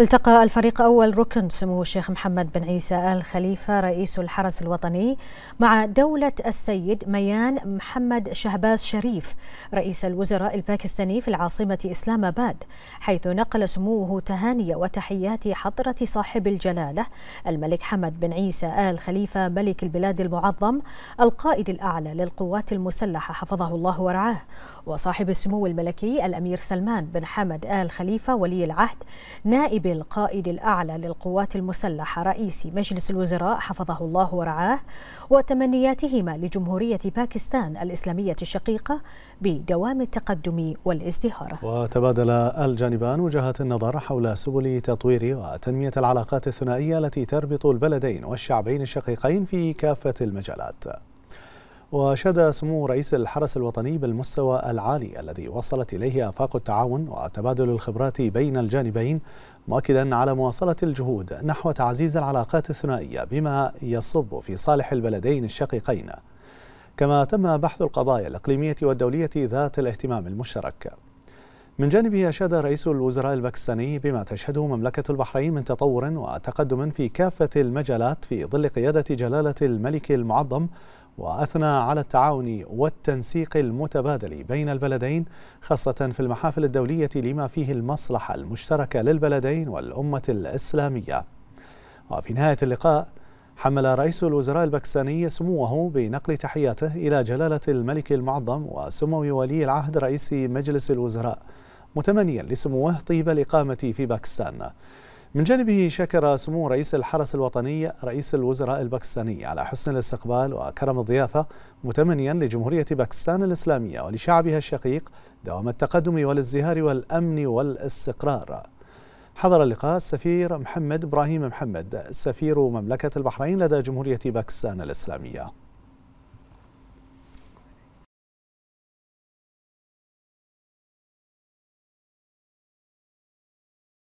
التقى الفريق أول ركن سمو الشيخ محمد بن عيسى آل خليفة رئيس الحرس الوطني مع دولة السيد ميان محمد شهباز شريف رئيس الوزراء الباكستاني في العاصمة إسلام آباد حيث نقل سموه تهاني وتحيات حضرة صاحب الجلالة الملك حمد بن عيسى آل خليفة ملك البلاد المعظم القائد الأعلى للقوات المسلحة حفظه الله ورعاه وصاحب السمو الملكي الأمير سلمان بن حمد آل خليفة ولي العهد نائب بالقائد الأعلى للقوات المسلحة رئيس مجلس الوزراء حفظه الله ورعاه وتمنياتهما لجمهورية باكستان الإسلامية الشقيقة بدوام التقدم والازدهار وتبادل الجانبان وجهات النظر حول سبل تطوير وتنمية العلاقات الثنائية التي تربط البلدين والشعبين الشقيقين في كافة المجالات وشاد سمو رئيس الحرس الوطني بالمستوى العالي الذي وصلت إليه آفاق التعاون وتبادل الخبرات بين الجانبين مؤكدا على مواصلة الجهود نحو تعزيز العلاقات الثنائية بما يصب في صالح البلدين الشقيقين كما تم بحث القضايا الإقليمية والدولية ذات الاهتمام المشترك من جانبه أشاد رئيس الوزراء الباكستاني بما تشهده مملكة البحرين من تطور وتقدم في كافة المجالات في ظل قيادة جلالة الملك المعظم وأثنى على التعاون والتنسيق المتبادل بين البلدين خاصة في المحافل الدولية لما فيه المصلحة المشتركة للبلدين والأمة الإسلامية وفي نهاية اللقاء حمل رئيس الوزراء الباكستاني سموه بنقل تحياته إلى جلالة الملك المعظم وسمو ولي العهد رئيس مجلس الوزراء متمنيا لسموه طيب الإقامة في باكستان من جانبه شكر سمو رئيس الحرس الوطني رئيس الوزراء الباكستاني على حسن الاستقبال وكرم الضيافة متمنيا لجمهورية باكستان الإسلامية ولشعبها الشقيق دوام التقدم والازدهار والأمن والاستقرار حضر اللقاء السفير محمد إبراهيم محمد سفير مملكة البحرين لدى جمهورية باكستان الإسلامية